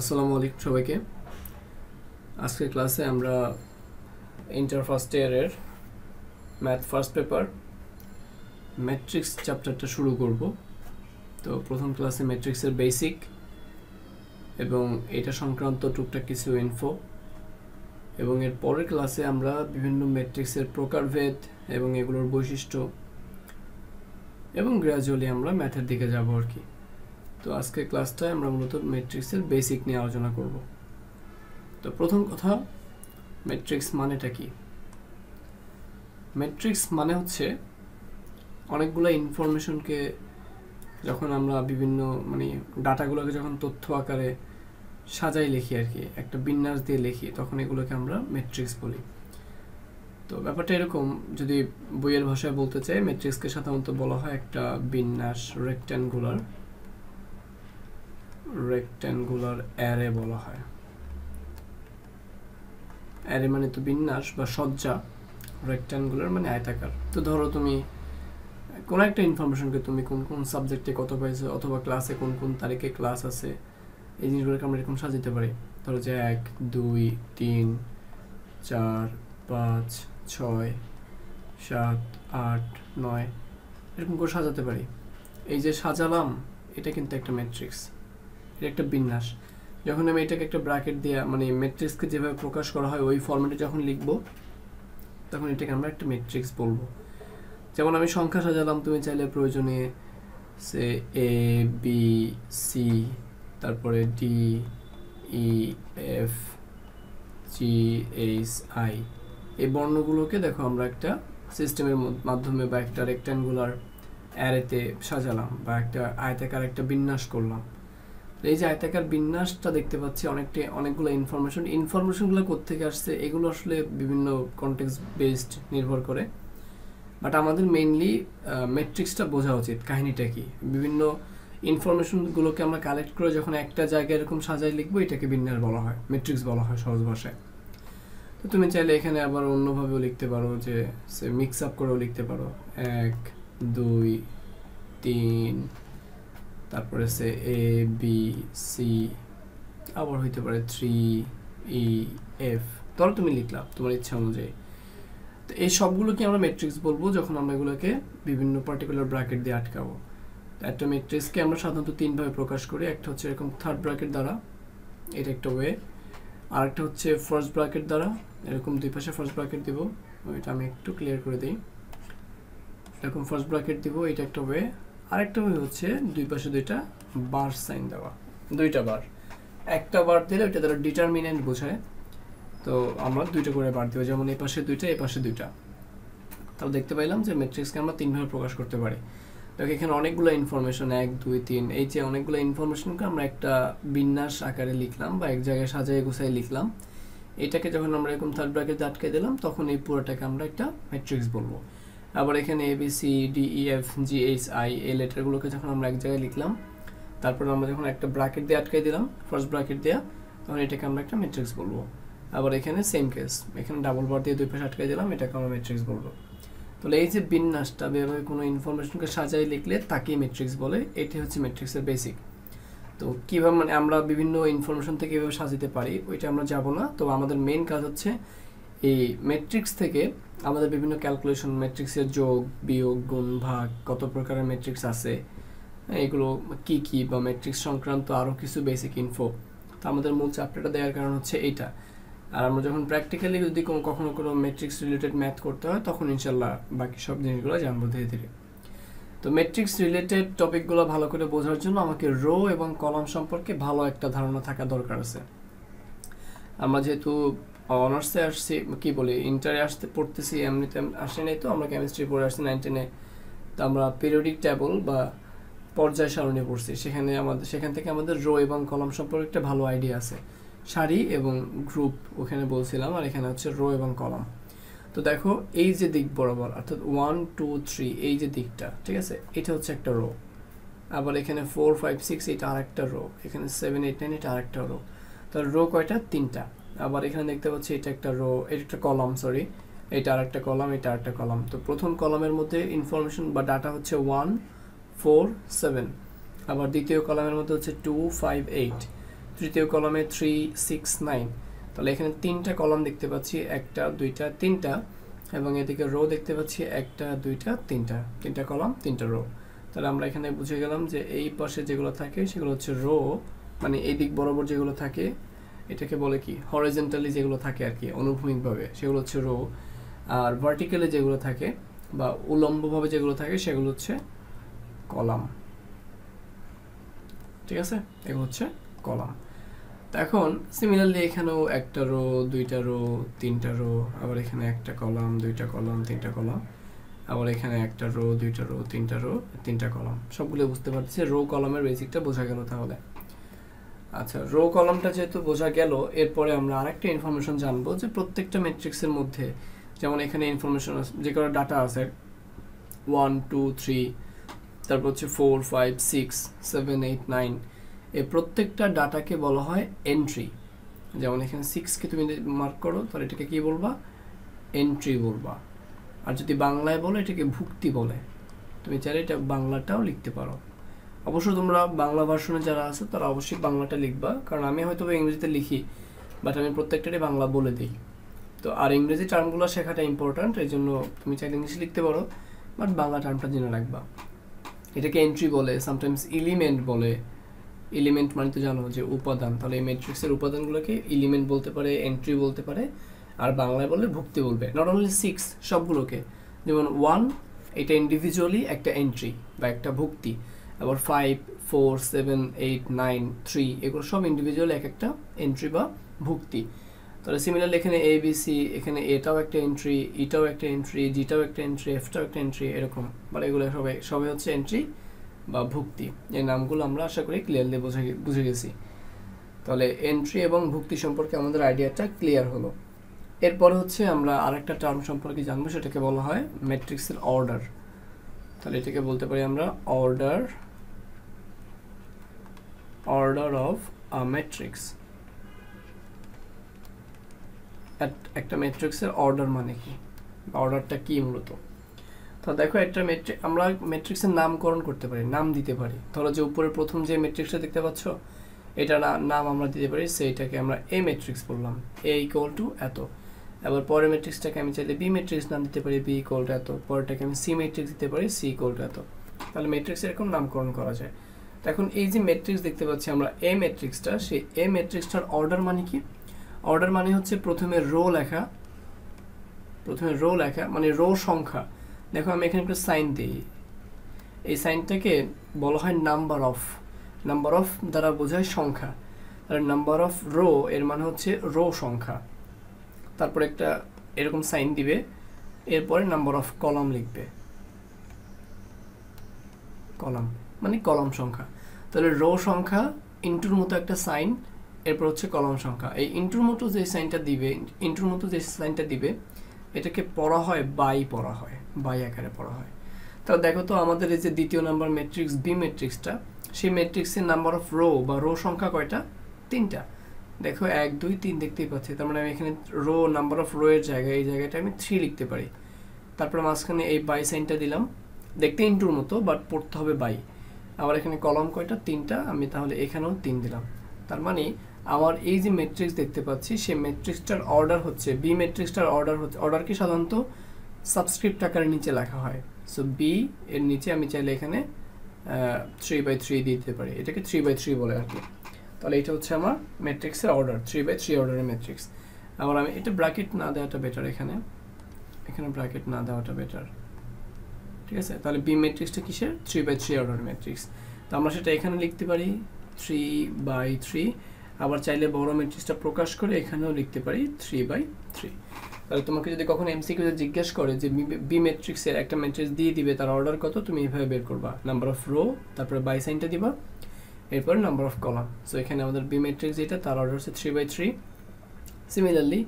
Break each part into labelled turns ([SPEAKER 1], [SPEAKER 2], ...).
[SPEAKER 1] আসসালামু আলাইকুম সবাইকে আজকের ক্লাসে আমরা ইন্টার ফার্স্ট ইয়ারের ম্যাথ ফার্স্ট পেপার ম্যাট্রিক্স চ্যাপ্টারটা শুরু করব তো প্রথম ক্লাসে ম্যাট্রিক্সের বেসিক এবং এটা সংক্রান্ত টুকটাক কিছু ইনফো এবং এর পরের ক্লাসে আমরা বিভিন্ন ম্যাট্রিক্সের প্রকারভেদ এবং এগুলোর বৈশিষ্ট্য এবং গ্র্যাজুয়ালি আমরা ম্যাথের দিকে যাব আর কি তো আজকে ক্লাসটায় আমরা মূলত ম্যাট্রিক্সের বেসিক নিয়ে আলোচনা করব তো প্রথম কথা ম্যাট্রিক্স মানেটা কি ম্যাট্রিক্স মানে হচ্ছে অনেকগুলো ইনফরমেশনকে যখন আমরা বিভিন্ন মানে ডাটাগুলোকে যখন তথ্য আকারে সাজাই লিখি আর কি একটা বিন্যাস দিয়ে লিখি তখন এগুলোকে আমরা ম্যাট্রিক্স বলি তো ব্যাপারটা এরকম যদি বইয়ের ভাষায় বলতে চাই ম্যাট্রিক্সকে সাধারণত বলা হয় একটা বিন্যাস রেক্ট্যাঙ্গুলার রেক্টেঙ্গুলার অ্যারে বলা হয় অ্যারে মানে তো বিন্যাস বা সজ্জা রেক্টেঙ্গুলার মানে আয়তাকার তো ধরো তুমি কোন একটা ইনফরমেশনকে তুমি কোন কোন সাবজেক্টে কত পাইছো অথবা ক্লাসে কোন কোন তারিখে ক্লাস আছে এই জিনিসগুলোকে আমরা এরকম সাজিতে পারি ধরো যে এক দুই তিন চার পাঁচ ছয় সাত আট নয় এরকম করে সাজাতে পারি এই যে সাজালাম এটা কিন্তু একটা ম্যাট্রিক্স একটা বিন্যাস যখন আমি এটাকে একটা ব্র্যাকেট দিয়ে মানে ম্যাট্রিক্সকে যেভাবে প্রকাশ করা হয় ওই ফর্মেটে যখন লিখব তখন এটাকে আমরা একটা ম্যাট্রিক্স বলবো যেমন আমি সংখ্যা সাজালাম তুমি চাইলে প্রয়োজনে সে এ বি সি তারপরে D E F G H I এই বর্ণগুলোকে দেখো আমরা একটা সিস্টেমের মাধ্যমে বা একটা রেক্ট্যাঙ্গুলার অ্যারেতে সাজালাম বা একটা আয়তাকার একটা বিন্যাস করলাম এই যে আয়তাকার বিন্যাসটা দেখতে পাচ্ছি অনেকটা অনেকগুলো ইনফরমেশন ইনফরমেশনগুলো কোথেকে আসছে এগুলো আসলে বিভিন্ন কন্টেক্স বেসড নির্ভর করে বাট আমাদের মেইনলি ম্যাট্রিক্সটা বোঝা উচিত কাহিনীটা কি বিভিন্ন ইনফরমেশনগুলোকে আমরা কালেক্ট করে যখন একটা জায়গায় এরকম সাজায় লিখবো এটাকে বিন্যাস বলা হয় ম্যাট্রিক্স বলা হয় সহজ ভাষায় তো তুমি চাইলে এখানে আবার অন্যভাবেও লিখতে পারো যে সে মিক্স আপ করেও লিখতে পারো এক দুই তিন তারপরে সে এ বি সি আবার হইতে পারে থ্রি ই এফ ধরো তুমি লিখলাম তোমার ইচ্ছা অনুযায়ী তো এই সবগুলোকে আমরা ম্যাট্রিক্স বলবো যখন আমরা এগুলোকে বিভিন্ন পার্টিকুলার ব্র্যাকেট দিয়ে আটকাবো একটা ম্যাট্রিক্সকে আমরা সাধারণত তিনভাবে প্রকাশ করি একটা হচ্ছে এরকম থার্ড ব্র্যাকেট দ্বারা এটা একটা ওয়ে আর একটা হচ্ছে ফার্স্ট ব্র্যাকেট দ্বারা এরকম দুই পাশে ফার্স্ট ব্র্যাকেট দিব এটা আমি একটু ক্লিয়ার করে দিই এরকম ফার্স্ট ব্র্যাকেট দিব এটা একটা ওয়ে আরেকটা ওয়ে হচ্ছে দুই পাশে দুইটা বার সাইন দেওয়া দুইটা বার একটা বার দিলে ওইটা তারা ডিটারমিনেন্ট বোঝায় তো আমরা দুইটা করে বার দিব যেমন এই পাশে দুইটা এই পাশে দুইটা তাও দেখতে পাইলাম যে ম্যাট্রিক্সকে আমরা তিনভাবে প্রকাশ করতে পারি দেখো এখানে অনেকগুলো ইনফরমেশন এক দুই তিন এই যে অনেকগুলো ইনফরমেশনকে আমরা একটা বিন্যাস আকারে লিখলাম বা এক জায়গায় সাজায় গুছায় লিখলাম এটাকে যখন আমরা এরকম থার্ড ব্র্যাকেটে আটকে দিলাম তখন এই পুরোটাকে আমরা একটা ম্যাট্রিক্স বলবো আবার এখানে A B C D E F G H I এই লেটারগুলোকে যখন আমরা এক জায়গায় লিখলাম তারপর আমরা যখন একটা ব্র্যাকেট দিয়ে আটকাই দিলাম ফার্স্ট ব্র্যাকেট দেওয়া তখন এটাকে আমরা একটা ম্যাট্রিক্স বলবো আবার এখানে সেম কেস এখানে ডাবল বার দিয়ে দুই পাশে আটকাই দিলাম এটাকে আমরা ম্যাট্রিক্স বলবো তাহলে এই যে বিন্যাসটা এভাবে কোনো ইনফরমেশনকে সাজাই লিখলে তাকেই ম্যাট্রিক্স বলে এটি হচ্ছে ম্যাট্রিক্সের বেসিক তো কীভাবে মানে আমরা বিভিন্ন ইনফরমেশন থেকে এভাবে সাজাতে পারি ওইটা আমরা যাব না তো আমাদের মেন কাজ হচ্ছে এই ম্যাট্রিক্স থেকে আমাদের বিভিন্ন ক্যালকুলেশন ম্যাট্রিক্সের যোগ বিয়োগ গুণ ভাগ কত প্রকারের ম্যাট্রিক্স আছে হ্যাঁ, এগুলো কি কি বা ম্যাট্রিক্স সংক্রান্ত আরও কিছু বেসিক ইনফো তো আমাদের মূল চ্যাপ্টারটা দেওয়ার কারণ হচ্ছে এইটা আর আমরা যখন প্র্যাকটিক্যালি যদি কোনো কখনো কোনো ম্যাট্রিক্স রিলেটেড ম্যাথ করতে হয় তখন ইনশাল্লাহ বাকি সব জিনিসগুলো জানবো ধীরে ধীরে তো ম্যাট্রিক্স রিলেটেড টপিকগুলো ভালো করে বোঝার জন্য আমাকে রো এবং কলাম সম্পর্কে ভালো একটা ধারণা থাকা দরকার আছে আমরা যেহেতু অনার্সে আসছি কি বলি ইন্টারে আসতে পড়তেছি এমনিতে আসে নাই তো আমরা কেমিস্ট্রি পড়ে আসছি নাইন টেনে তো আমরা পিরিয়ডিক টেবল বা পর্যায় সারণী পড়ছি সেখানে আমাদের সেখান থেকে আমাদের রো এবং কলম সম্পর্কে একটা ভালো আইডিয়া আছে সারি এবং গ্রুপ ওখানে বলছিলাম আর এখানে হচ্ছে রো এবং কলম তো দেখো এই যে দিক বরাবর অর্থাৎ ওয়ান টু থ্রি এই যে দিকটা ঠিক আছে এটা হচ্ছে একটা রো আবার এখানে ফোর ফাইভ সিক্স এটা আরেকটা রো এখানে সেভেন এইট নাইন এটা আরেকটা রো তো রো কয়টা তিনটা আবার এখানে দেখতে পাচ্ছি এটা একটা রো এটা একটা কলাম সরি এটা আর একটা কলাম এটা আর একটা কলাম তো প্রথম কলামের মধ্যে ইনফরমেশন বা ডাটা হচ্ছে ওয়ান ফোর সেভেন আবার দ্বিতীয় কলামের মধ্যে হচ্ছে টু ফাইভ এইট তৃতীয় কলামে থ্রি সিক্স নাইন তাহলে এখানে তিনটা কলাম দেখতে পাচ্ছি একটা দুইটা তিনটা এবং এদিকে রো দেখতে পাচ্ছি একটা দুইটা তিনটা তিনটা কলাম তিনটা রো তাহলে আমরা এখানে বুঝে গেলাম যে এই পাশে যেগুলো থাকে সেগুলো হচ্ছে রো মানে এই দিক বরাবর যেগুলো থাকে এটাকে বলে কি হরিজেন্টালি যেগুলো থাকে আর কি অনুভূমিকভাবে সেগুলো হচ্ছে রো আর ভার্টিক্যালি যেগুলো থাকে বা উলম্বভাবে যেগুলো থাকে সেগুলো হচ্ছে কলাম ঠিক আছে এগুলো হচ্ছে কলাম তো এখন সিমিলারলি এখানেও একটা রো দুইটা রো তিনটা রো আবার এখানে একটা কলাম দুইটা কলাম তিনটা কলাম আবার এখানে একটা রো দুইটা রো তিনটা রো তিনটা কলাম সবগুলো বুঝতে পারছি রো কলামের বেসিকটা বোঝা গেল তাহলে আচ্ছা রো কলমটা যেহেতু বোঝা গেল এরপরে আমরা আরেকটা ইনফরমেশন জানবো যে প্রত্যেকটা ম্যাট্রিক্সের মধ্যে যেমন এখানে ইনফরমেশন আছে যে কোনো ডাটা আছে ওয়ান টু থ্রি তারপর হচ্ছে four five six seven eight nine এই প্রত্যেকটা ডাটাকে বলা হয় এন্ট্রি যেমন এখানে সিক্সকে তুমি মার্ক করো তাহলে এটাকে কী বলবা এন্ট্রি বলবা আর যদি বাংলায় বলো এটাকে ভুক্তি বলে তুমি চাইলে এটা বাংলাটাও লিখতে পারো অবশ্য তোমরা বাংলা ভার্সনে যারা আছে তারা অবশ্যই বাংলাটা লিখবা কারণ আমি হয়তো ইংরেজিতে লিখি বাট আমি প্রত্যেকটারই বাংলা বলে দিই তো আর ইংরেজি টার্মগুলো শেখাটা ইম্পর্ট্যান্ট এই জন্য তুমি চাইলে ইংলিশ লিখতে পারো বাট বাংলা টার্মটা জেনে রাখবা এটাকে এন্ট্রি বলে সামটাইমস ইলিমেন্ট বলে এলিমেন্ট মানে তো জানো যে উপাদান তাহলে এই ম্যাট্রিক্সের উপাদানগুলোকে এলিমেন্ট বলতে পারে এন্ট্রি বলতে পারে আর বাংলায় বললে ভুক্তি বলবে নট অনলি সিক্স সবগুলোকে যেমন ওয়ান এটা ইন্ডিভিজুয়ালি একটা এন্ট্রি বা একটা ভুক্তি আবার five four seven eight nine three এগুলো সব ইন্ডিভিজুয়াল এক একটা এন্ট্রি বা ভুক্তি তাহলে সিমিলারলি এখানে এ বি সি এখানে এটাও একটা এন্ট্রি ইটাও e একটা এন্ট্রি জিটাও একটা এন্ট্রি এফটাও একটা এন্ট্রি এরকম বাট মানে এগুলো সবাই সবাই হচ্ছে এন্ট্রি বা ভুক্তি এই নামগুলো আমরা আশা করি ক্লিয়ারলি বুঝে বুঝে গেছি তাহলে এন্ট্রি এবং ভুক্তি সম্পর্কে আমাদের আইডিয়াটা ক্লিয়ার হলো এরপর হচ্ছে আমরা আরেকটা টার্ম সম্পর্কে জানবো সেটাকে বলা হয় ম্যাট্রিক্সের অর্ডার তাহলে এটাকে বলতে পারি আমরা order order of a matrix একটা ম্যাট্রিক্সের অর্ডার মানে কি অর্ডারটা কি মূলত তো দেখো একটা ম্যাট্রিক আমরা ম্যাট্রিক্সের নামকরণ করতে পারি নাম দিতে পারি ধরো যে উপরে প্রথম যে ম্যাট্রিক্সটা দেখতে পাচ্ছ এটা নাম আমরা দিতে পারি সেইটাকে আমরা এ ম্যাট্রিক্স বললাম এ ইকুয়াল টু এত আবার পরের ম্যাট্রিক্সটাকে আমি চাইলে বি ম্যাট্রিক্স নাম দিতে পারি বি ইকোলটা এত পরেরটাকে আমি সি ম্যাট্রিক্স দিতে পারি সি ইকোলটা এত তাহলে ম্যাট্রিক্স এরকম নামকরণ করা যায় এখন এই যে ম্যাট্রিক্স দেখতে পাচ্ছি আমরা এ ম্যাট্রিক্সটা সেই এ ম্যাট্রিক্সটার অর্ডার মানে কি অর্ডার মানে হচ্ছে প্রথমে রো লেখা প্রথমে রো লেখা মানে রো সংখ্যা দেখো আমি এখানে একটা সাইন দিই এই সাইনটাকে বলা হয় নাম্বার অফ নাম্বার অফ দ্বারা বোঝায় সংখ্যা আর নাম্বার অফ রো এর মানে হচ্ছে রো সংখ্যা তারপর একটা এরকম সাইন দিবে এরপরে নাম্বার অফ কলাম লিখবে কলাম মানে কলাম সংখ্যা তাহলে রো সংখ্যা ইন্টুর মতো একটা সাইন এরপর হচ্ছে কলম সংখ্যা এই ইন্টুর মতো যে সাইনটা দিবে ইন্টুর মতো যে সাইনটা দিবে এটাকে পড়া হয় বাই পড়া হয় বাই আকারে পড়া হয় তাহলে দেখো তো আমাদের এই যে দ্বিতীয় নাম্বার ম্যাট্রিক্স বি ম্যাট্রিক্সটা সেই ম্যাট্রিক্সের নাম্বার অফ রো বা রো সংখ্যা কয়টা তিনটা দেখো এক দুই তিন দেখতেই পাচ্ছি তার মানে আমি এখানে রো নাম্বার অফ রো এর জায়গায় এই জায়গাটা আমি থ্রি লিখতে পারি তারপর মাঝখানে এই বাই সাইনটা দিলাম দেখতে ইন্টুর মতো বাট পড়তে হবে বাই আবার এখানে কলম কয়টা তিনটা আমি তাহলে এখানেও তিন দিলাম তার মানে আমার এই যে ম্যাট্রিক্স দেখতে পাচ্ছি সেই ম্যাট্রিক্সটার অর্ডার হচ্ছে বি ম্যাট্রিক্সটার অর্ডার হচ্ছে অর্ডার কি সাধারণত সাবস্ক্রিপ্ট আকারের নিচে লেখা হয় সো বি এর নিচে আমি চাইলে এখানে থ্রি বাই থ্রি দিতে পারি এটাকে থ্রি বাই থ্রি বলে আর কি তাহলে এটা হচ্ছে আমার ম্যাট্রিক্সের অর্ডার থ্রি বাই থ্রি অর্ডারের ম্যাট্রিক্স আবার আমি এটা ব্র্যাকেট না দেওয়াটা বেটার এখানে এখানে ব্র্যাকেট না দেওয়াটা বেটার ঠিক আছে তাহলে বি ম্যাট্রিক্সটা কিসের থ্রি বাই থ্রি অর্ডারের ম্যাট্রিক্স তো আমরা সেটা এখানে লিখতে পারি থ্রি বাই থ্রি আবার চাইলে বড় ম্যাট্রিক্সটা প্রকাশ করে এখানেও লিখতে পারি থ্রি বাই থ্রি তাহলে তোমাকে যদি কখনো এমসিকিউতে জিজ্ঞেস করে যে বি ম্যাট্রিক্সের একটা ম্যাট্রিক্স দিয়ে দিবে তার অর্ডার কত তুমি এইভাবে বের করবা নাম্বার অফ রো তারপরে বাই সাইনটা দিবা এরপর নাম্বার অফ কলাম সো এখানে আমাদের বি ম্যাট্রিক্স যেটা তার অর্ডার হচ্ছে three by three similarly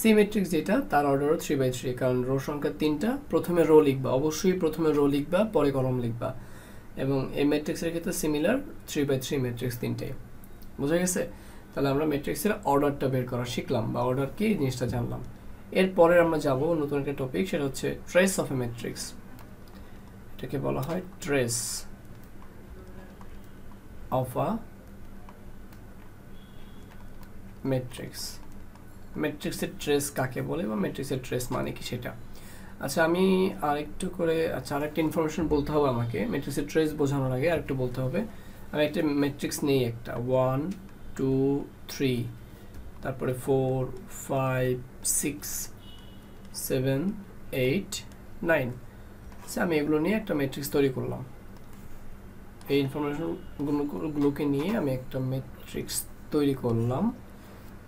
[SPEAKER 1] C matrix যেটা তার অর্ডারও থ্রি বাই থ্রি কারণ রো সংখ্যা তিনটা প্রথমে রো লিখবা অবশ্যই প্রথমে রো লিখবা পরে কলম লিখবা এবং এই ম্যাট্রিক্সের ক্ষেত্রে similar three by three matrix তিনটে বোঝা গেছে তাহলে আমরা ম্যাট্রিক্সের অর্ডারটা বের করা শিখলাম বা অর্ডার কি জিনিসটা জানলাম এরপরে আমরা যাব নতুন একটা টপিক সেটা হচ্ছে ট্রেস অফ এ ম্যাট্রিক্স এটাকে বলা হয় ট্রেস of a ম্যাট্রিক্স ম্যাট্রিক্সের ট্রেস কাকে বলে বা ম্যাট্রিক্সের ট্রেস মানে কি সেটা আচ্ছা আমি আরেকটু করে আচ্ছা আরেকটা ইনফরমেশন বলতে হবে আমাকে ম্যাট্রিক্সের ট্রেস বোঝানোর আগে আরেকটু বলতে হবে আমি একটা ম্যাট্রিক্স নেই একটা ওয়ান টু থ্রি তারপরে four five six seven eight nine আচ্ছা আমি এগুলো নিয়ে একটা matrix তৈরি করলাম এই ইনফরমেশনগুলোকে নিয়ে আমি একটা ম্যাট্রিক্স তৈরি করলাম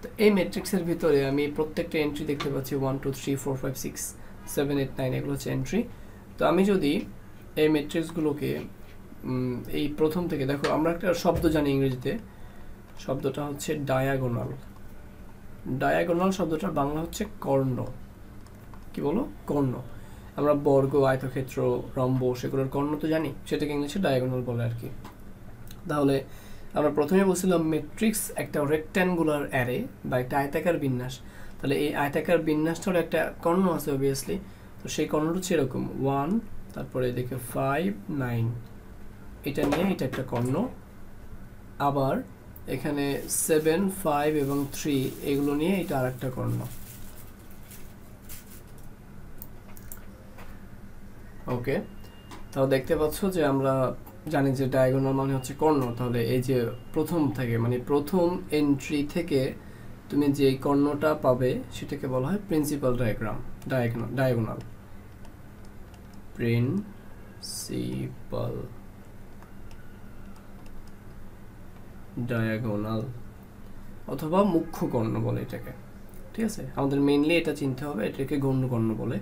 [SPEAKER 1] তো এই ম্যাট্রিক্সের ভিতরে আমি প্রত্যেকটা এন্ট্রি দেখতে পাচ্ছি one two three four five six seven eight nine এগুলো হচ্ছে এন্ট্রি তো আমি যদি এই ম্যাট্রিক্সগুলোকে এই প্রথম থেকে দেখো আমরা একটা শব্দ জানি ইংরেজিতে শব্দটা হচ্ছে ডায়াগোনাল ডায়াগোনাল শব্দটা বাংলা হচ্ছে কর্ণ কি বলো কর্ণ আমরা বর্গ আয়তক্ষেত্র রম্ব সেগুলোর কর্ণ তো জানি সেটাকে ইংলিশে ডায়াগোনাল বলে আর কি তাহলে আমরা প্রথমে বলছিলাম মেট্রিক্স একটা রেক্ট্যাঙ্গুলার অ্যারে বা একটা আয়তাকার বিন্যাস তাহলে এই আয়তাকার বিন্যাসটার একটা কর্ণ আছে অবভিয়াসলি তো সেই কর্ণটা হচ্ছে এরকম ওয়ান তারপরে এদিকে ফাইভ নাইন এটা নিয়ে এটা একটা কর্ণ আবার এখানে সেভেন ফাইভ এবং থ্রি এগুলো নিয়ে এটা আর একটা কর্ণ ওকে তাও দেখতে পাচ্ছ যে আমরা জানি যে ডায়াগোনাল মানে হচ্ছে কর্ণ তাহলে এই যে প্রথম থেকে মানে প্রথম এন্ট্রি থেকে তুমি যে কর্ণটা পাবে সেটাকে বলা হয় principal diagram diagonal diagonal principal diagonal অথবা মুখ্য কর্ণ বলে এটাকে ঠিক আছে আমাদের মেইনলি এটা চিনতে হবে এটাকে গণ্য কর্ণ বলে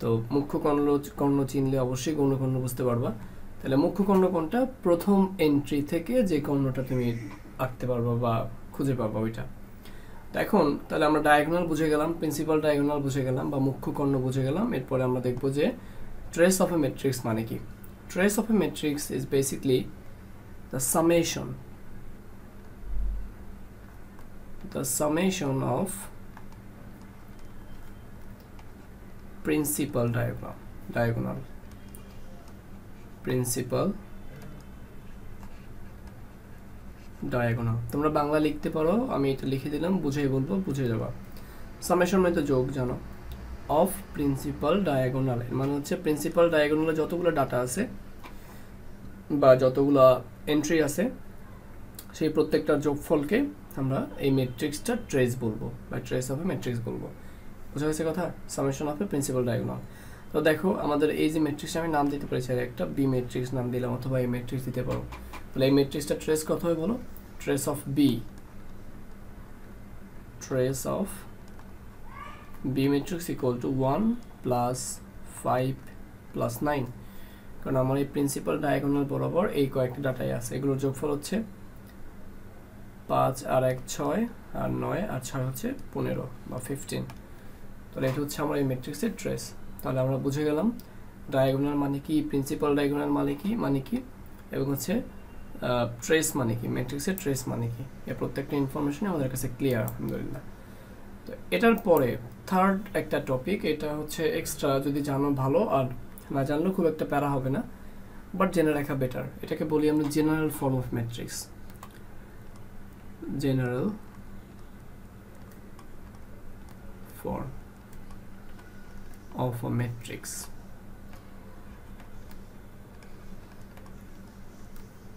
[SPEAKER 1] তো মুখ্য কর্ণ কর্ণ চিনলে অবশ্যই গৌণ কর্ণ বুঝতে পারবা তাহলে মুখ্য কর্ণ কোনটা প্রথম এন্ট্রি থেকে যে কর্ণটা তুমি আঁকতে পারবা বা খুঁজে পাবা ওইটা এখন তাহলে আমরা ডায়াগোনাল বুঝে গেলাম প্রিন্সিপাল ডায়াগোনাল বুঝে গেলাম বা মুখ্য কর্ণ বুঝে গেলাম এরপরে আমরা দেখব যে ট্রেস অফ এ ম্যাট্রিক্স মানে কি trace of a matrix is basically the summation the summation of principal diagram diagonal principal diagonal তোমরা বাংলা লিখতে পারো আমি এটা লিখে দিলাম বুঝেই বলবো বুঝে যাবা সামেশন মানে তো যোগ জানো অফ প্রিন্সিপাল ডায়াগোনাল মানে হচ্ছে প্রিন্সিপাল ডায়াগোনালে যতগুলো ডাটা আছে বা যতগুলো এন্ট্রি আছে সেই প্রত্যেকটা যোগফলকে আমরা এই ম্যাট্রিক্সটা ট্রেস বলবো বা ট্রেস অফ ম্যাট্রিক্স বলবো বোঝা গেছে কথা summation of a principal diagonal তো দেখো আমাদের এই যে ম্যাট্রিক্সটা আমি নাম দিতে পারি চাই একটা বি ম্যাট্রিক্স নাম দিলাম অথবা এই ম্যাট্রিক্স দিতে পারো তাহলে এই ম্যাট্রিক্সটা ট্রেস কত হয় বলো trace of B trace of B matrix equal to one plus five plus nine কারণ আমার এই প্রিন্সিপাল ডায়াগোনাল বরাবর এই কয়েকটা ডাটাই আছে এগুলোর যোগফল হচ্ছে পাঁচ আর এক ছয় আর নয় আর ছয় হচ্ছে পনেরো বা ফিফটিন তাহলে এটা হচ্ছে আমার এই ম্যাট্রিক্সের ট্রেস তাহলে আমরা বুঝে গেলাম ডায়াগোনাল মানে কি প্রিন্সিপাল ডায়াগোনাল মানে কি মানে কি এবং হচ্ছে ট্রেস মানে কি ম্যাট্রিক্সের ট্রেস মানে কি এর প্রত্যেকটা ইনফরমেশন আমাদের কাছে ক্লিয়ার আলহামদুলিল্লাহ তো এটার পরে থার্ড একটা টপিক এটা হচ্ছে এক্সট্রা যদি জানো ভালো আর না জানলেও খুব একটা প্যারা হবে না বাট জেনে রাখা বেটার এটাকে বলি আমরা general form of matrix general form of a matrix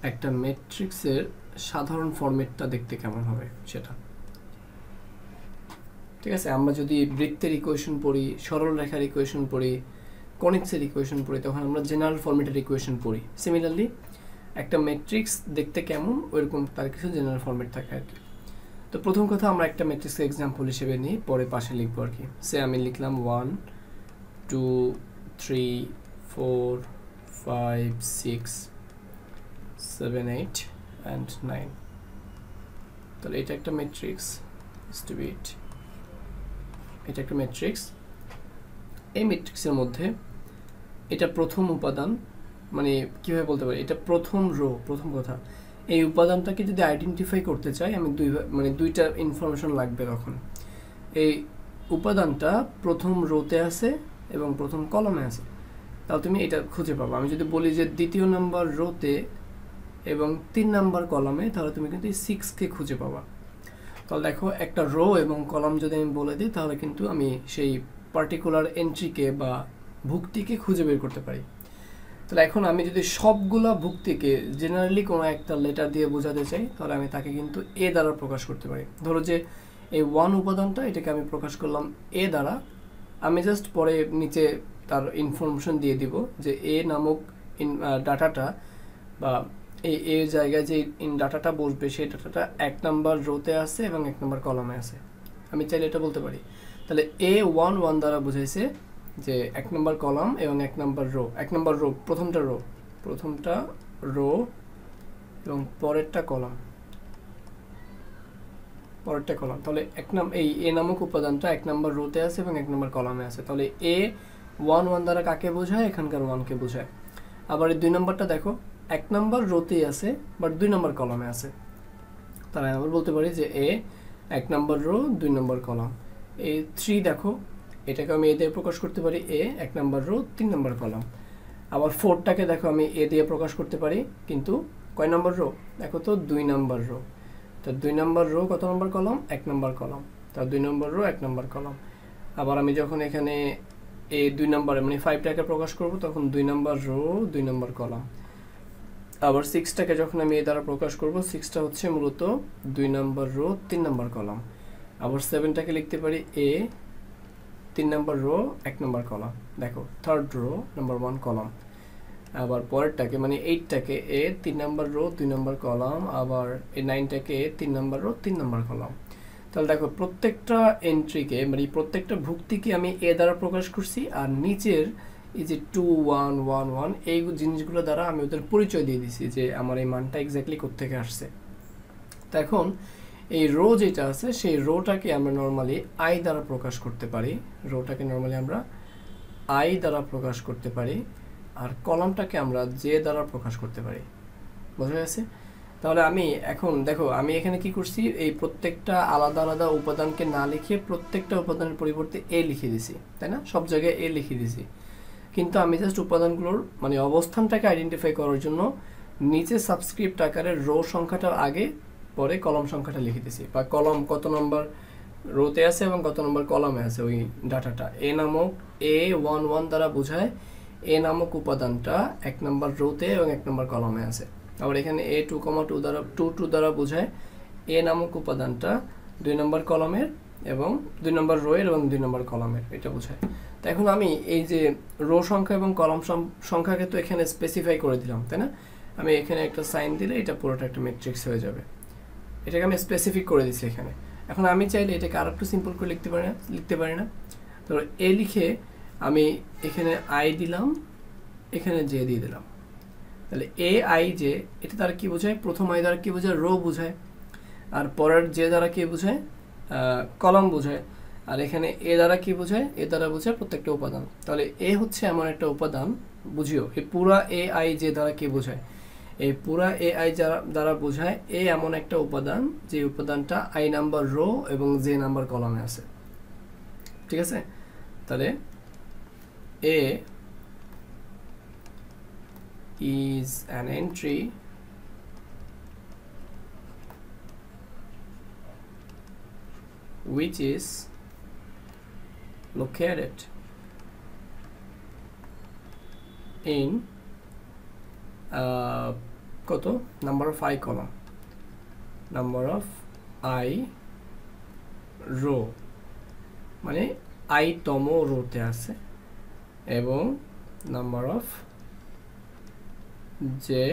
[SPEAKER 1] একটা ম্যাট্রিক্সের সাধারণ ফরম্যাটটা দেখতে কেমন হবে সেটা ঠিক আছে আমরা যদি বৃত্তের ইকুয়েশন পড়ি সরল রেখার ইকুয়েশন পড়ি কনিক্সের ইকুয়েশন পড়ি তখন আমরা জেনারেল ফরম্যাটের ইকুয়েশন পড়ি সিমিলারলি একটা ম্যাট্রিক্স দেখতে কেমন ওইরকম তার কিছু জেনারেল ফরম্যাট থাকে আর কি তো প্রথম কথা আমরা একটা ম্যাট্রিক্সের এক্সাম্পল হিসেবে নিই পরে পাশে লিখবো আর কি সে আমি লিখলাম one two three four five six seven eight and nine তাহলে এটা একটা ম্যাট্রিক্স স্টুবিট এটা একটা ম্যাট্রিক্স এই ম্যাট্রিক্সের মধ্যে এটা প্রথম উপাদান মানে কীভাবে বলতে পারি এটা প্রথম রো প্রথম কথা এই উপাদানটাকে যদি আইডেন্টিফাই করতে চাই আমি দুই মানে দুইটা ইনফরমেশন লাগবে তখন এই উপাদানটা প্রথম রোতে আছে এবং প্রথম কলমে আছে তাহলে তুমি এটা খুঁজে পাবো আমি যদি বলি যে দ্বিতীয় নাম্বার রোতে এবং তিন নাম্বার কলমে তাহলে তুমি কিন্তু এই সিক্সকে খুঁজে পাবা তাহলে দেখো একটা রো এবং কলম যদি আমি বলে দিই তাহলে কিন্তু আমি সেই পার্টিকুলার এন্ট্রিকে বা ভুক্তিকে খুঁজে বের করতে পারি তাহলে এখন আমি যদি সবগুলা ভুক্তিকে জেনারেলি কোনো একটা লেটার দিয়ে বোঝাতে চাই তাহলে আমি তাকে কিন্তু এ দ্বারা প্রকাশ করতে পারি ধরো যে এই ওয়ান উপাদানটা এটাকে আমি প্রকাশ করলাম এ দ্বারা আমি জাস্ট পরে নিচে তার ইনফরমেশন দিয়ে দিব যে এ নামক ডাটাটা বা এই এ জায়গায় যে ডাটাটা বসবে সেই ডাটাটা এক নাম্বার রোতে আছে এবং এক নাম্বার কলমে আছে আমি চাইলে এটা বলতে পারি তাহলে এ ওয়ান ওয়ান দ্বারা বুঝাইছে যে এক নম্বর কলাম এবং এক নম্বর রো এক নম্বর রো প্রথমটা রো প্রথমটা রো এবং পরেরটা কলাম পরেরটা কলাম তাহলে এক নাম এই এ নামক উপাদানটা এক নম্বর রোতে আছে এবং এক নম্বর কলামে আছে তাহলে এ ওয়ান ওয়ান দ্বারা কাকে বোঝায় এখানকার ওয়ানকে বোঝায় আবার এই দুই নম্বরটা দেখো এক নম্বর রোতেই আছে বাট দুই নম্বর কলামে আছে তাহলে আমরা বলতে পারি যে এ এক নম্বর রো দুই নম্বর কলাম এ থ্রি দেখো এটাকে আমি এ দিয়ে প্রকাশ করতে পারি এ এক নম্বর রো তিন নম্বর কলাম আবার ফোরটাকে দেখো আমি এ দিয়ে প্রকাশ করতে পারি কিন্তু কয় নম্বর রো দেখো তো দুই নম্বর রো তার দুই নম্বর রো কত নম্বর কলম এক নম্বর কলম তার দুই নম্বর রো এক নম্বর কলম আবার আমি যখন এখানে এই দুই নম্বরে মানে ফাইভটাকে প্রকাশ করব তখন দুই নম্বর রো দুই নম্বর কলম আবার সিক্সটাকে যখন আমি এই দ্বারা প্রকাশ করব সিক্সটা হচ্ছে মূলত দুই নম্বর রো তিন নম্বর কলম আবার সেভেনটাকে লিখতে পারি এ তিন নম্বর রো এক নম্বর কলম দেখো থার্ড রো নাম্বার ওয়ান কলম আবার পরেরটাকে মানে এইটটাকে এ তিন নাম্বার রো দুই নাম্বার কলাম আবার এই নাইনটাকে এ তিন নাম্বার রো তিন নাম্বার কলাম তাহলে দেখো প্রত্যেকটা এন্ট্রিকে মানে প্রত্যেকটা ভুক্তিকে আমি এ দ্বারা প্রকাশ করছি আর নিচের এই যে টু ওয়ান ওয়ান ওয়ান এই জিনিসগুলো দ্বারা আমি ওদের পরিচয় দিয়ে দিছি যে আমার এই মানটা এক্স্যাক্টলি কোথেকে আসছে তো এখন এই রো যেটা আছে সেই রোটাকে আমরা নর্মালি আই দ্বারা প্রকাশ করতে পারি রোটাকে নর্মালি আমরা আই দ্বারা প্রকাশ করতে পারি আর কলামটাকে আমরা যে দ্বারা প্রকাশ করতে পারি বোঝা যাচ্ছে তাহলে আমি এখন দেখো আমি এখানে কি করছি এই প্রত্যেকটা আলাদা আলাদা উপাদানকে না লিখে প্রত্যেকটা উপাদানের পরিবর্তে এ লিখে দিছি তাই না সব জায়গায় এ লিখে দিছি কিন্তু আমি জাস্ট উপাদানগুলোর মানে অবস্থানটাকে আইডেন্টিফাই করার জন্য নিচে সাবস্ক্রিপ্ট আকারে রো সংখ্যাটা আগে পরে কলম সংখ্যাটা লিখে দিছি বা কলম কত নম্বর রোতে আছে এবং কত নম্বর কলমে আছে ওই ডাটাটা এ নামক এ ওয়ান ওয়ান দ্বারা বোঝায় এ নামক উপাদানটা এক নম্বর রোতে এবং এক নম্বর কলমে আছে আবার এখানে এ টু কমা টু দ্বারা টু টু দ্বারা বোঝায় এ নামক উপাদানটা দুই নম্বর কলমের এবং দুই নম্বর রোয়ের এবং দুই নম্বর কলমের এটা বোঝায় তো এখন আমি এই যে রো সংখ্যা এবং কলম সংখ্যাকে তো এখানে স্পেসিফাই করে দিলাম তাই না আমি এখানে একটা সাইন দিলে এটা পুরোটা একটা ম্যাট্রিক্স হয়ে যাবে এটাকে আমি স্পেসিফিক করে দিচ্ছি এখানে এখন আমি চাইলে এটাকে আর একটু সিম্পল করে লিখতে পারি না লিখতে পারি না তো এ লিখে আমি এখানে আই দিলাম এখানে জে দিয়ে দিলাম তাহলে এ আই জে এটা তারা কী বোঝায় প্রথম আই দ্বারা কী বোঝায় রো বোঝায় আর পরের জে দ্বারা কী বোঝায় কলম বোঝায় আর এখানে এ দ্বারা কি বোঝায় এ দ্বারা বোঝায় প্রত্যেকটা উপাদান তাহলে এ হচ্ছে এমন একটা উপাদান বুঝিও এই পুরা এ আই যে দ্বারা কি বোঝায় এই পুরা এ আই দ্বারা বোঝায় এ এমন একটা উপাদান যে উপাদানটা আই নাম্বার রো এবং জে নাম্বার কলমে আছে ঠিক আছে তাহলে A is an entry which is located in uh, koto number of i column number of i row i tomo তম রোতে আছে এবং নাম্বার অফ যে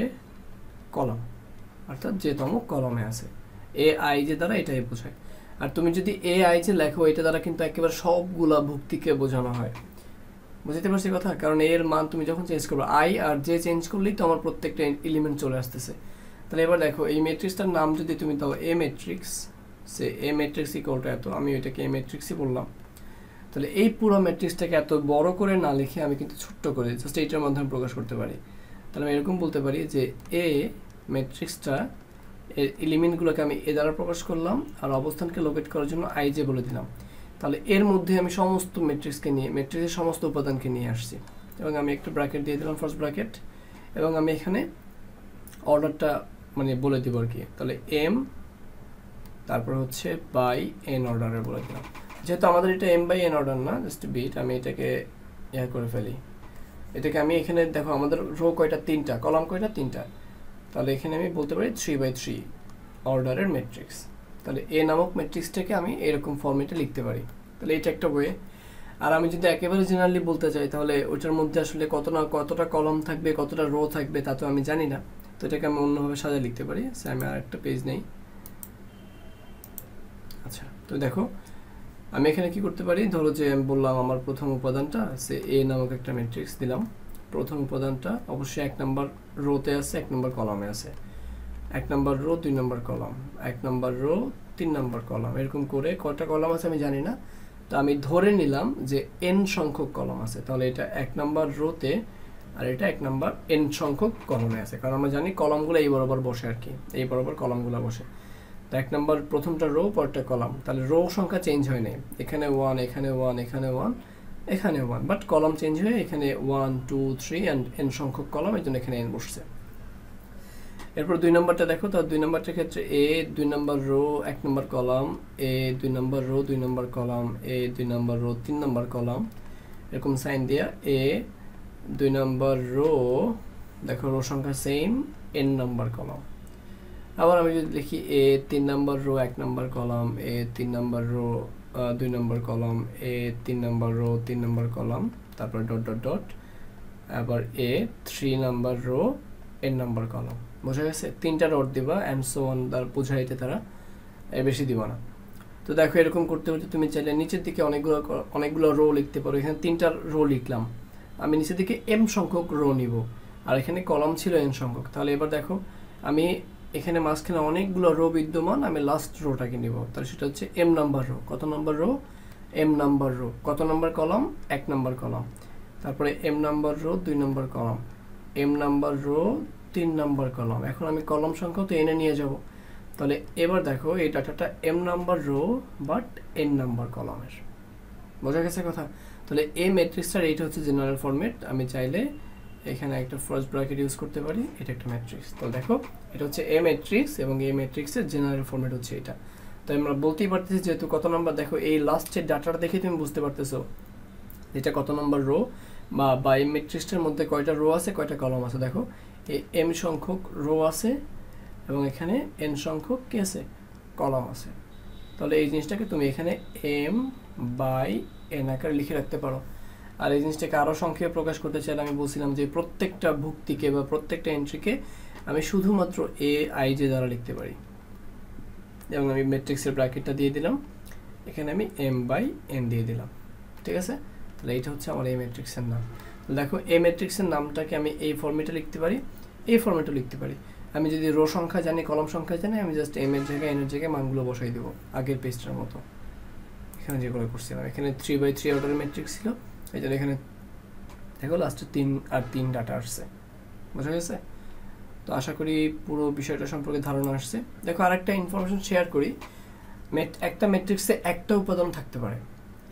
[SPEAKER 1] কলম অর্থাৎ যেতম কলমে আছে এ আই যে দ্বারা এটাই বোঝায় আর তুমি যদি এ আই যে লেখো এটা দ্বারা কিন্তু একেবারে সবগুলা ভুক্তিকে বোঝানো হয় বুঝতে পারছি কথা কারণ এর মান তুমি যখন চেঞ্জ করবে আই আর যে চেঞ্জ করলেই তো আমার প্রত্যেকটা এলিমেন্ট চলে আসতেছে তাহলে এবার দেখো এই ম্যাট্রিক্সটার নাম যদি তুমি দাও এ ম্যাট্রিক্স সে এ ম্যাট্রিক্স ইকলটা এত আমি ওইটাকে এ ম্যাট্রিক্সই বললাম তাহলে এই পুরো ম্যাট্রিক্সটাকে এত বড় করে না লিখে আমি কিন্তু ছোট্ট করে জাস্ট এইটার মাধ্যমে প্রকাশ করতে পারি তাহলে আমি এরকম বলতে পারি যে এ ম্যাট্রিক্সটা এর এলিমেন্টগুলোকে আমি এ দ্বারা প্রকাশ করলাম আর অবস্থানকে লোকেট করার জন্য আই জে বলে দিলাম তাহলে এর মধ্যে আমি সমস্ত ম্যাট্রিক্সকে নিয়ে ম্যাট্রিক্সের সমস্ত উপাদানকে নিয়ে আসছি এবং আমি একটা ব্র্যাকেট দিয়ে দিলাম ফার্স্ট ব্র্যাকেট এবং আমি এখানে অর্ডারটা মানে বলে দিব আর কি তাহলে এম তারপর হচ্ছে বাই এন অর্ডারে বলে দিলাম যেহেতু আমাদের এটা এম বাই এন অর্ডার না জাস্ট বিট আমি এটাকে ইয়ার করে ফেলি এটাকে আমি এখানে দেখো আমাদের রো কয়টা তিনটা কলাম কয়টা তিনটা তাহলে এখানে আমি বলতে পারি থ্রি বাই থ্রি অর্ডারের ম্যাট্রিক্স তাহলে এ নামক ম্যাট্রিক্সটাকে আমি এরকম ফর্মেটে লিখতে পারি তাহলে এটা একটা বইয়ে আর আমি যদি একেবারে জেনারেলি বলতে চাই তাহলে ওইটার মধ্যে আসলে কত না কতটা কলম থাকবে কতটা রো থাকবে তা তো আমি জানি না তো এটাকে আমি অন্যভাবে সাজা লিখতে পারি আমি আর একটা পেজ নেই আচ্ছা তো দেখো আমি এখানে কি করতে পারি ধরো যে আমি বললাম আমার প্রথম উপাদানটা সে এ নামক একটা ম্যাট্রিক্স দিলাম প্রথম উপাদানটা অবশ্যই এক নম্বর রোতে আছে এক নম্বর কলামে আছে এক নম্বর রো দুই নম্বর কলাম এক নম্বর রো তিন নম্বর কলাম এরকম করে কটা কলাম আছে আমি জানি না তো আমি ধরে নিলাম যে এন সংখ্যক কলম আছে তাহলে এটা এক নম্বর রোতে আর এটা এক নম্বর এন সংখ্যক কলমে আছে কারণ আমরা জানি কলমগুলো এই বরাবর বসে আর কি এই বরাবর কলমগুলো বসে এক নম্বর প্রথমটা রো পরটা কলাম তাহলে রো সংখ্যা চেঞ্জ হয় নাই এখানে ওয়ান এখানে ওয়ান এখানে ওয়ান এখানে ওয়ান বাট কলাম চেঞ্জ হয়ে এখানে one two three and N সংখ্যক কলাম এই জন্য এখানে এন বসছে এরপর দুই নম্বরটা দেখো তার দুই নম্বরটার ক্ষেত্রে এ দুই নম্বর রো এক নম্বর কলাম এ দুই নম্বর রো দুই নম্বর কলাম এ দুই নম্বর রো তিন নম্বর কলাম এরকম সাইন দিয়া এ দুই নম্বর রো দেখো রো সংখ্যা সেম এন নম্বর কলাম আবার আমি যদি লিখি এ তিন নাম্বার রো এক নম্বর কলাম এ তিন নাম্বার রো দুই নম্বর কলাম এ তিন নাম্বার রো তিন নম্বর কলাম তারপর ডট ডট ডট আবার A three number row N number column বোঝা গেছে তিনটা ডট দিবা অ্যান্ড সো অন তার বোঝাইতে তারা এ বেশি দিবা না তো দেখো এরকম করতে করতে তুমি চাইলে নিচের দিকে অনেকগুলো অনেকগুলো রো লিখতে পারো এখানে তিনটা রো লিখলাম আমি নিচের দিকে এম সংখ্যক রো নিব আর এখানে কলাম ছিল এন সংখ্যক তাহলে এবার দেখো আমি এখানে মাঝখানে অনেকগুলো রো বিদ্যমান আমি লাস্ট রোটাকে নিব তাহলে সেটা হচ্ছে এম নাম্বার রো কত number row M number row কত নাম্বার কলম এক নাম্বার কলম তারপরে এম নাম্বার রো দুই number column M number row তিন নাম্বার কলম এখন আমি কলম সংখ্যা তো এনে নিয়ে যাব তাহলে এবার দেখো এই ডাটাটা M number row but N number কলমের বোঝা গেছে কথা তাহলে এ ম্যাট্রিক্সটার এইটা হচ্ছে জেনারেল ফরম্যাট আমি চাইলে এখানে একটা ফার্স্ট ব্র্যাকেট ইউজ করতে পারি এটা একটা ম্যাট্রিক্স তাহলে দেখো এটা হচ্ছে এ ম্যাট্রিক্স এবং এ ম্যাট্রিক্সের জেনারেল ফর্মেট হচ্ছে এটা তাই আমরা বলতেই পারতেছি যেহেতু কত নাম্বার দেখো এই লাস্টের ডাটাটা দেখে তুমি বুঝতে পারতেছো এটা কত নাম্বার রো বা বা এই ম্যাট্রিক্সটার মধ্যে কয়টা রো আছে কয়টা কলম আছে দেখো এই এম সংখ্যক রো আছে এবং এখানে এন সংখ্যক কে আছে কলম আছে তাহলে এই জিনিসটাকে তুমি এখানে এম বাই এন আকারে লিখে রাখতে পারো আর এই জিনিসটাকে আরও সংক্ষেপে প্রকাশ করতে চাইলে আমি বলছিলাম যে প্রত্যেকটা ভুক্তিকে বা প্রত্যেকটা এন্ট্রিকে আমি শুধুমাত্র এ আই জে দ্বারা লিখতে পারি যেমন আমি ম্যাট্রিক্সের ব্র্যাকেটটা দিয়ে দিলাম এখানে আমি এম বাই এন দিয়ে দিলাম ঠিক আছে তাহলে এইটা হচ্ছে আমার এই ম্যাট্রিক্সের নাম দেখো এই ম্যাট্রিক্সের নামটাকে আমি এই ফর্মেটে লিখতে পারি এই ফর্মেটে লিখতে পারি আমি যদি রো সংখ্যা জানি কলম সংখ্যা জানি আমি জাস্ট এম এর জায়গায় এর জায়গায় মানগুলো বসাই দেবো আগের পেজটার মতো এখানে যেগুলো করছিলাম এখানে থ্রি বাই থ্রি অর্ডারের ম্যাট্রিক্স ছিল এই জন্য এখানে দেখো লাস্টে তিন আর তিন ডাটা আসছে বোঝা গেছে তো আশা করি পুরো বিষয়টা সম্পর্কে ধারণা আসছে দেখো আরেকটা ইনফরমেশন শেয়ার করি একটা ম্যাট্রিক্সে একটা উপাদান থাকতে পারে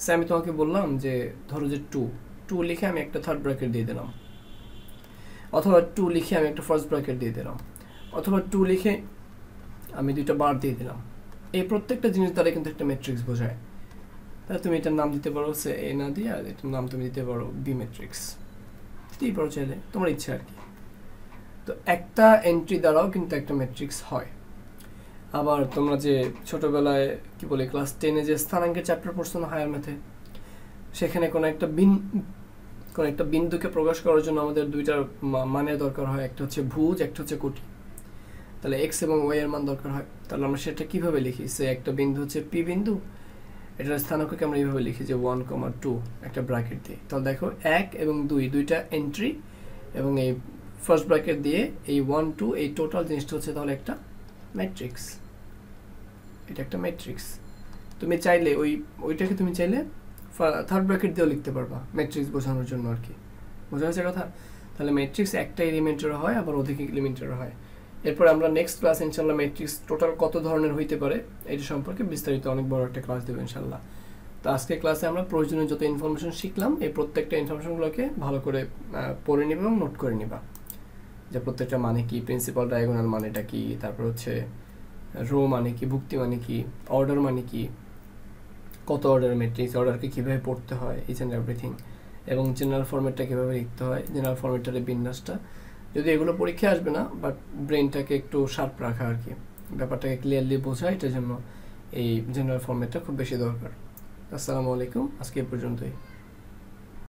[SPEAKER 1] সে আমি তোমাকে বললাম যে ধরো যে টু টু লিখে আমি একটা থার্ড ব্র্যাকেট দিয়ে দিলাম অথবা টু লিখে আমি একটা ফার্স্ট ব্র্যাকেট দিয়ে দিলাম অথবা টু লিখে আমি দুইটা বার দিয়ে দিলাম এই প্রত্যেকটা জিনিস দ্বারা কিন্তু একটা ম্যাট্রিক্স বোঝায় তাহলে তুমি এটার নাম দিতে পারো হচ্ছে এ না দিয়ে আর এটার নাম তুমি দিতে পারো বি ম্যাট্রিক্স দিতেই পারো চাইলে তোমার ইচ্ছা আর কি তো একটা এন্ট্রি দ্বারাও কিন্তু একটা ম্যাট্রিক্স হয় আবার তোমরা যে ছোটোবেলায় কি বলে ক্লাস টেনে যে স্থানাঙ্কের চ্যাপ্টার পড়ছো না হায়ার ম্যাথে সেখানে কোনো একটা বিন কোনো একটা বিন্দুকে প্রকাশ করার জন্য আমাদের দুইটার মানের দরকার হয় একটা হচ্ছে ভুজ একটা হচ্ছে কোটি তাহলে এক্স এবং ওয়াই এর মান দরকার হয় তাহলে আমরা সেটা কিভাবে লিখি সে একটা বিন্দু হচ্ছে পি বিন্দু এটার স্থানাঙ্ককে আমরা এইভাবে লিখি যে ওয়ান কমা টু একটা ব্র্যাকেট দিয়ে তাহলে দেখো এক এবং দুই দুইটা এন্ট্রি এবং এই ফার্স্ট ব্র্যাকেট দিয়ে এই ওয়ান টু এই টোটাল জিনিসটা হচ্ছে তাহলে একটা ম্যাট্রিক্স এটা একটা ম্যাট্রিক্স তুমি চাইলে ওই ওইটাকে তুমি চাইলে থার্ড ব্র্যাকেট দিয়েও লিখতে পারবা ম্যাট্রিক্স বোঝানোর জন্য আর কি বোঝা যাচ্ছে কথা তাহলে ম্যাট্রিক্স একটা এলিমেন্টের হয় আবার অধিক এলিমেন্টের হয় এরপর আমরা নেক্সট ক্লাস ইনশাল্লাহ ম্যাট্রিক্স টোটাল কত ধরনের হইতে পারে এটি সম্পর্কে বিস্তারিত অনেক বড় একটা ক্লাস দেবো ইনশাল্লাহ তো আজকে ক্লাসে আমরা প্রয়োজনীয় যত ইনফরমেশন শিখলাম এই প্রত্যেকটা ইনফরমেশনগুলোকে ভালো করে পড়ে নিবে এবং নোট করে নিবা যে প্রত্যেকটা মানে কি প্রিন্সিপাল ডায়াগোনাল মানেটা কি তারপর হচ্ছে রো মানে কি ভুক্তি মানে কি অর্ডার মানে কি কত অর্ডার ম্যাট্রিক্স অর্ডারকে কীভাবে পড়তে হয় ইচ অ্যান্ড এভরিথিং এবং জেনারেল ফর্মেটটা কীভাবে লিখতে হয় জেনারেল ফর্মেটটার বিন্যাসটা যদি এগুলো পরীক্ষা আসবে না বাট ব্রেনটাকে একটু শার্প রাখা আর কি ব্যাপারটাকে ক্লিয়ারলি বোঝা এটার জন্য এই জেনারেল ফর্মেটটা খুব বেশি দরকার আসসালামু আলাইকুম আজকে পর্যন্তই